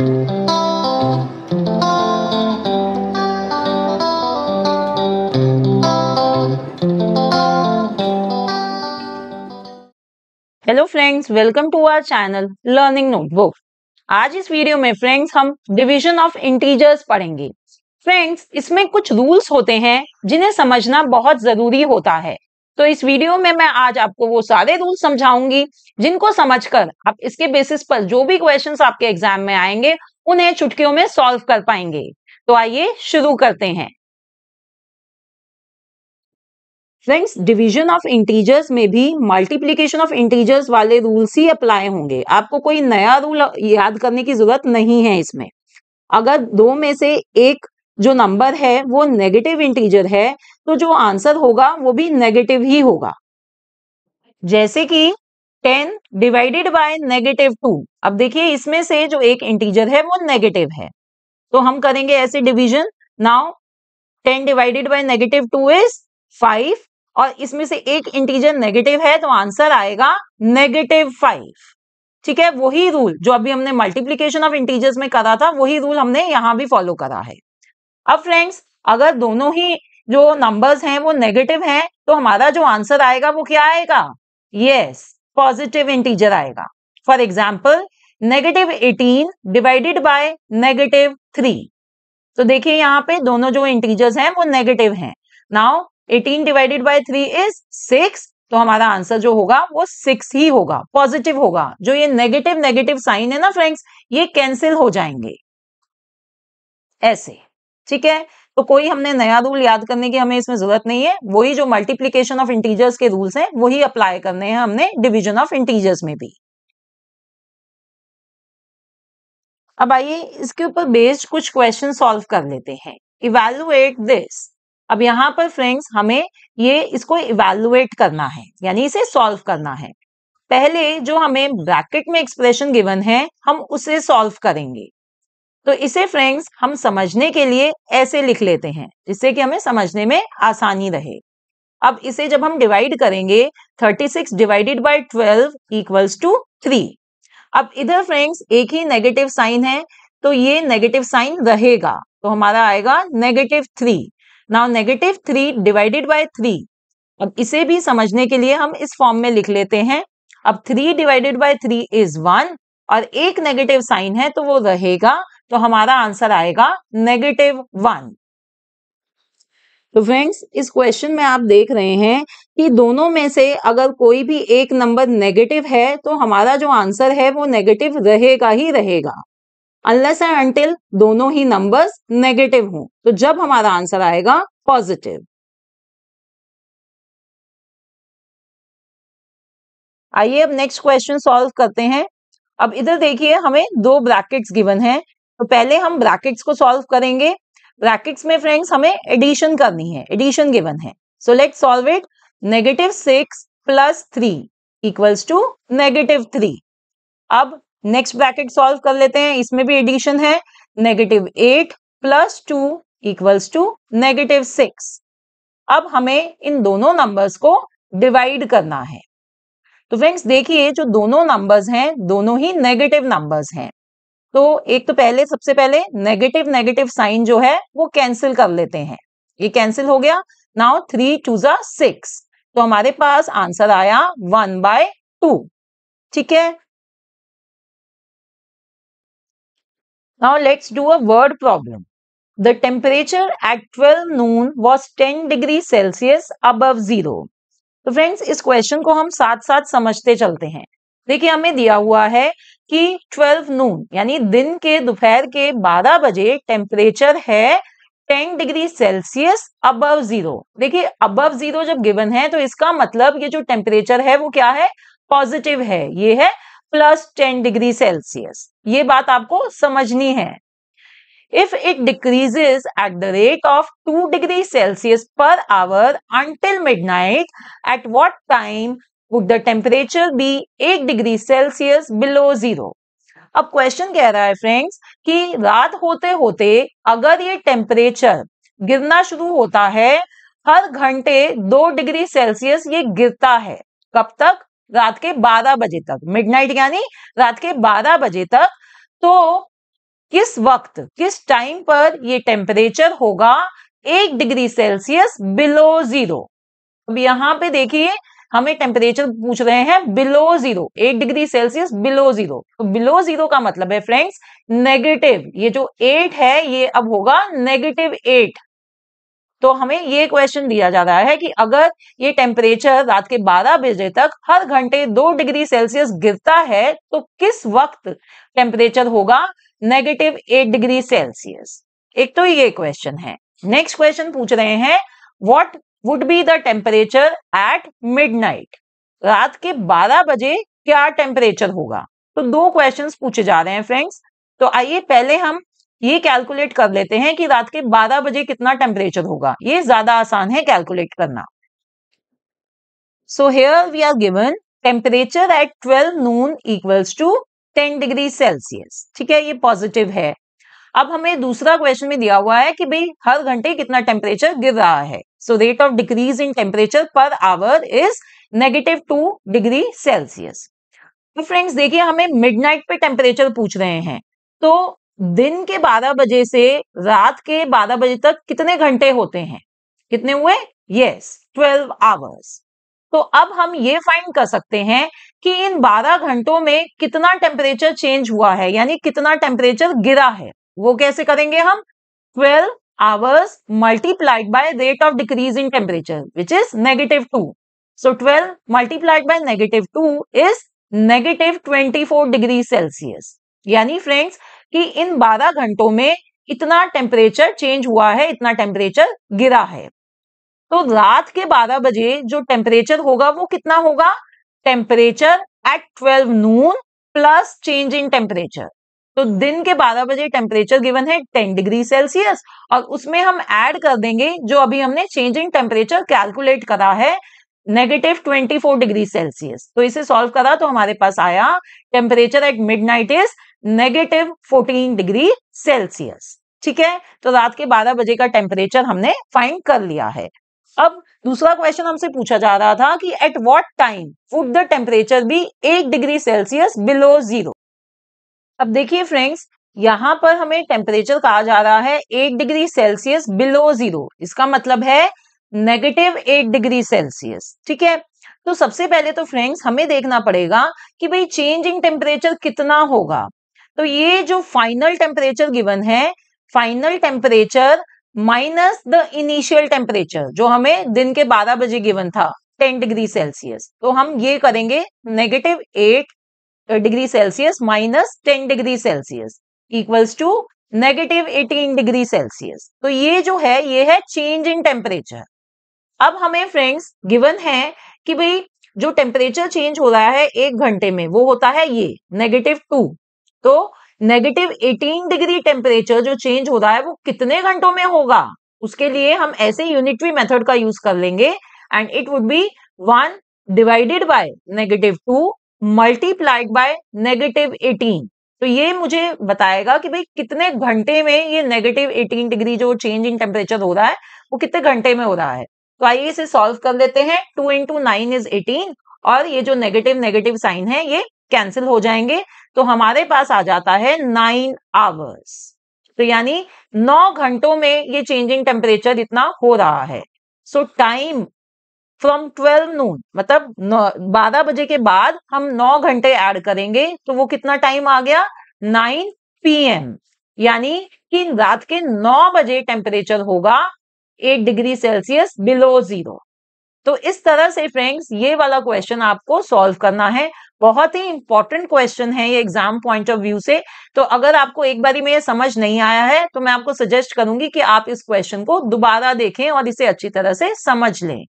Hello friends welcome to our channel learning notebook आज इस video में फ्रेंड्स हम डिवीजन ऑफ इंटीजर्स पढ़ेंगे फ्रेंड्स इसमें कुछ रूल्स होते हैं जिन्हें समझना बहुत जरूरी होता है तो इस वीडियो में मैं आज आपको वो सारे रूल समझाऊंगी जिनको समझकर आप इसके बेसिस पर जो भी क्वेश्चन आपके एग्जाम में आएंगे उन्हें चुटकियों में सॉल्व कर पाएंगे तो आइए शुरू करते हैं फ्रेंड्स डिवीजन ऑफ इंटीजर्स में भी मल्टीप्लीकेशन ऑफ इंटीजर्स वाले रूल्स ही अप्लाई होंगे आपको कोई नया रूल याद करने की जरूरत नहीं है इसमें अगर दो में से एक जो नंबर है वो नेगेटिव इंटीजर है तो जो आंसर होगा वो भी नेगेटिव ही होगा जैसे कि ten divided by negative two अब देखिए इसमें से जो एक इंटीजर है वो नेगेटिव है तो हम करेंगे ऐसे division now ten divided by negative two is five और इसमें से एक इंटीजर नेगेटिव है तो आंसर आएगा नेगेटिव फाइव ठीक है वही रूल जो अभी हमने मल्टीप्लीकेशन ऑफ इंटीजर्स में करा था वही रूल हमने यहां भी फॉलो करा है अब फ्रेंड्स अगर दोनों ही जो नंबर्स हैं वो नेगेटिव हैं तो हमारा जो आंसर आएगा वो क्या आएगा यस पॉजिटिव इंटीजर आएगा for example negative eighteen divided by negative three तो देखिए यहाँ पे दोनों जो इंटीजर्स हैं वो नेगेटिव हैं नाउ 18 डिवाइडेड बाय 3 इज 6 तो हमारा आंसर जो होगा वो 6 ही होगा पॉजिटिव होगा जो ये नेगेटिव नेगेटिव साइन है ना फ्रेंड्स ये कैंसिल हो जाएंगे ऐसे ठीक है तो कोई हमने नया रूल याद करने की हमें इसमें जरूरत नहीं है वही जो मल्टीप्लीकेशन ऑफ इंटीजर्स के रूल्स हैं वही अप्लाई करने हैं हमने डिविजन ऑफ इंटीजर्स में भी अब आइए इसके ऊपर बेस्ड कुछ क्वेश्चन सॉल्व कर लेते हैं इवेलुएट दिस अब यहाँ पर फ्रेंड्स हमें ये इसको इवेलुएट करना है यानी इसे सॉल्व करना है पहले जो हमें ब्रैकेट में एक्सप्रेशन गिवन है हम उसे सॉल्व करेंगे तो इसे फ्रेंड्स हम समझने के लिए ऐसे लिख लेते हैं जिससे कि हमें समझने में आसानी रहे अब इसे जब हम डिवाइड करेंगे 36 डिवाइडेड बाय 12 इक्वल्स टू 3 अब इधर फ्रेंड्स एक ही नेगेटिव साइन है तो ये नेगेटिव साइन रहेगा तो हमारा आएगा negative three now negative three divided by three अब इसे भी समझने के लिए हम इस फॉर्म में लिख लेते हैं अब three divided by three is one और एक नेगेटिव साइन है तो वो रहेगा तो हमारा आंसर आएगा नेगेटिव वन तो फ्रेंड्स इस क्वेश्चन में आप देख रहे हैं कि दोनों में से अगर कोई भी एक नंबर नेगेटिव है तो हमारा जो आंसर है वो नेगेटिव रहेगा ही रहेगा अनलेस एंड अंटिल दोनों ही नंबर्स नेगेटिव हों तो जब हमारा आंसर आएगा पॉजिटिव आइए अब नेक्स्ट क्वेश्चन सॉल्व करते हैं अब इधर देखिए हमें दो ब्रैकेट्स गिवन है तो पहले हम ब्रैकेट्स को सॉल्व करेंगे ब्रैकेट्स में फ्रेंड्स हमें एडिशन करनी है एडिशन गिवन है so let solve it negative six plus three equals to negative three अब नेक्स्ट ब्रैकेट सॉल्व कर लेते हैं इसमें भी एडिशन है negative eight plus two equals to negative six अब हमें इन दोनों नंबर्स को डिवाइड करना है तो फ्रेंड्स देखिए जो दोनों नंबर्स हैं दोनों ही नेगेटिव नंबर्स हैं तो एक तो पहले सबसे पहले नेगेटिव नेगेटिव साइन जो है वो कैंसिल कर लेते हैं ये कैंसिल हो गया नाउ थ्री टू जा सिक्स तो हमारे पास आंसर आया वन बाय टू ठीक है now let's do a word problem the temperature at twelve noon was ten degree Celsius above zero तो फ्रेंड्स इस क्वेश्चन को हम साथ साथ समझते चलते हैं देखिए हमें दिया हुआ है कि 12 नून यानी दिन के दोपहर के 12 बजे टेम्परेचर है 10 डिग्री सेल्सियस अबव जीरो देखिए अबव जीरो जब गिवन है तो इसका मतलब ये जो टेम्परेचर है वो क्या है पॉजिटिव है ये है प्लस 10 डिग्री सेल्सियस ये बात आपको समझनी है if it decreases at the rate of two degree Celsius per hour until night at what time would the temperature be 8 degree Celsius below zero अब क्वेश्चन कह रहा है फ्रेंड्स कि रात होते होते अगर ये टेम्परेचर गिरना शुरू होता है हर घंटे दो डिग्री सेल्सियस ये गिरता है कब तक रात के 12 बजे तक मिडनाइट यानी रात के 12 बजे तक तो किस वक्त किस टाइम पर ये टेम्परेचर होगा एक डिग्री सेल्सियस बिलो जीरो अब यहां पे देखिए हमें टेम्परेचर पूछ रहे हैं below zero eight degree Celsius below zero तो बिलो जीरो का मतलब है फ्रेंड्स नेगेटिव ये जो एट है ये अब होगा नेगेटिव एट तो हमें ये क्वेश्चन दिया जा रहा है कि अगर ये टेम्परेचर रात के 12 बजे तक हर घंटे 2 डिग्री सेल्सियस गिरता है तो किस वक्त टेम्परेचर होगा नेगेटिव 8 डिग्री सेल्सियस एक तो ये क्वेश्चन है नेक्स्ट क्वेश्चन पूछ रहे हैं what would be the temperature at night रात के 12 बजे क्या टेम्परेचर होगा तो दो क्वेश्चन पूछे जा रहे हैं फ्रेंड्स तो आइए पहले हम ये कैलकुलेट कर लेते हैं कि रात के 12 बजे कितना टेम्परेचर होगा ये ज्यादा आसान है कैलकुलेट करना so here we are given temperature at 12 noon equals to 10 degree Celsius ठीक है ये पॉजिटिव है अब हमें दूसरा क्वेश्चन में दिया हुआ है कि भाई हर घंटे कितना टेम्परेचर गिर रहा है So rate of decrease in temperature per hour is negative two degree Celsius तो फ्रेंड्स देखिए हमें मिडनाइट पे टेम्परेचर पूछ रहे हैं तो दिन के 12 बजे से रात के 12 बजे तक कितने घंटे होते हैं कितने हुए यस ट्वेल्व आवर्स तो अब हम ये फाइंड कर सकते हैं कि इन 12 घंटों में कितना टेम्परेचर चेंज हुआ है यानी कितना टेम्परेचर गिरा है वो कैसे करेंगे हम twelve hours multiplied by rate of decrease in temperature, which is negative 2. So 12 multiplied by negative 2 is negative 24 degree Celsius यानी फ्रेंड्स कि इन 12 घंटों में इतना टेम्परेचर चेंज हुआ है इतना टेम्परेचर गिरा है तो रात के 12 बजे जो टेम्परेचर होगा वो कितना होगा temperature at 12 noon plus change in temperature तो दिन के 12 बजे टेम्परेचर गिवन है 10 डिग्री सेल्सियस और उसमें हम ऐड कर देंगे जो अभी हमने चेंज इन टेम्परेचर कैलकुलेट करा है नेगेटिव 24 डिग्री सेल्सियस तो इसे सॉल्व करा तो हमारे पास आया temperature at midnight is negative 14 degree Celsius ठीक है तो रात के 12 बजे का टेम्परेचर हमने फाइंड कर लिया है अब दूसरा क्वेश्चन हमसे पूछा जा रहा था कि at what time would the temperature भी एक डिग्री सेल्सियस बिलो जीरो अब देखिए फ्रेंड्स यहाँ पर हमें टेम्परेचर कहा जा रहा है eight degree Celsius below zero इसका मतलब है नेगेटिव एट डिग्री सेल्सियस ठीक है तो सबसे पहले तो फ्रेंड्स हमें देखना पड़ेगा कि भाई चेंज इन टेम्परेचर कितना होगा तो ये जो फाइनल टेम्परेचर गिवन है final temperature minus the initial temperature जो हमें दिन के 12 बजे गिवन था 10 डिग्री सेल्सियस तो हम ये करेंगे negative eight degree Celsius minus ten degree Celsius equals to negative eighteen degree Celsius तो ये जो है ये है चेंज इन टेम्परेचर अब हमें फ्रेंड्स गिवन है कि भाई जो टेम्परेचर चेंज हो रहा है एक घंटे में वो होता है ये नेगेटिव टू तो नेगेटिव एटीन डिग्री टेम्परेचर जो चेंज हो रहा है वो कितने घंटों में होगा उसके लिए हम ऐसे यूनिटरी मेथड का यूज कर लेंगे and it would be one divided by negative two multiplied by negative eighteen तो ये मुझे बताएगा कि भाई कितने घंटे में ये नेगेटिव एटीन डिग्री जो चेंज इन टेम्परेचर हो रहा है वो कितने घंटे में हो रहा है तो आइए इसे सॉल्व कर लेते हैं two into nine is eighteen और ये जो नेगेटिव नेगेटिव साइन है ये कैंसिल हो जाएंगे तो हमारे पास आ जाता है नाइन आवर्स तो यानी नौ घंटों में ये चेंज इन टेम्परेचर इतना हो रहा है so time from twelve noon मतलब बारह बजे के बाद हम नौ घंटे ऐड करेंगे तो वो कितना टाइम आ गया नाइन पीएम यानी कि रात के नौ बजे टेम्परेचर होगा eight degree Celsius below zero तो इस तरह से फ्रेंड्स ये वाला क्वेश्चन आपको सॉल्व करना है बहुत ही इंपॉर्टेंट क्वेश्चन है ये एग्जाम पॉइंट ऑफ व्यू से तो अगर आपको एक बारी में ये समझ नहीं आया है तो मैं आपको सजेस्ट करूंगी कि आप इस क्वेश्चन को दोबारा देखें और इसे अच्छी तरह से समझ लें